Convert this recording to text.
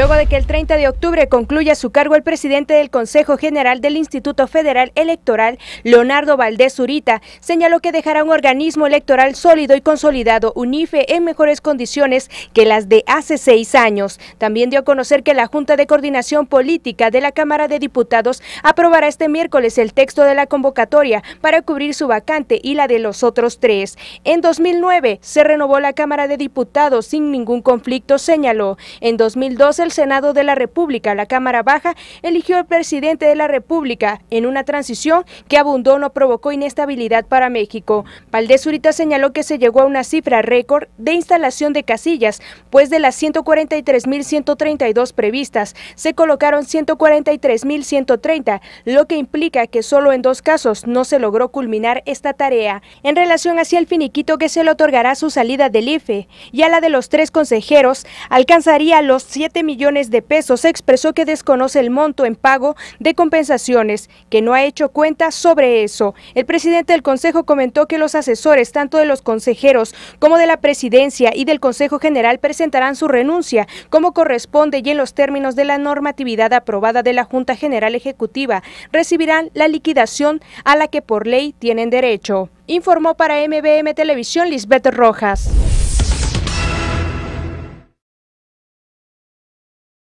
Luego de que el 30 de octubre concluya su cargo el presidente del Consejo General del Instituto Federal Electoral, Leonardo Valdés Zurita, señaló que dejará un organismo electoral sólido y consolidado UNIFE en mejores condiciones que las de hace seis años. También dio a conocer que la Junta de Coordinación Política de la Cámara de Diputados aprobará este miércoles el texto de la convocatoria para cubrir su vacante y la de los otros tres. En 2009 se renovó la Cámara de Diputados sin ningún conflicto, señaló. En 2012 el Senado de la República, la Cámara Baja, eligió al presidente de la República en una transición que abundó no provocó inestabilidad para México. Valdés Urita señaló que se llegó a una cifra récord de instalación de casillas, pues de las 143.132 previstas, se colocaron 143.130, lo que implica que solo en dos casos no se logró culminar esta tarea. En relación hacia el finiquito que se le otorgará su salida del IFE y a la de los tres consejeros, alcanzaría los 7 millones de pesos, expresó que desconoce el monto en pago de compensaciones, que no ha hecho cuenta sobre eso. El presidente del Consejo comentó que los asesores, tanto de los consejeros como de la presidencia y del Consejo General, presentarán su renuncia como corresponde y en los términos de la normatividad aprobada de la Junta General Ejecutiva, recibirán la liquidación a la que por ley tienen derecho. Informó para MBM Televisión Lisbeth Rojas.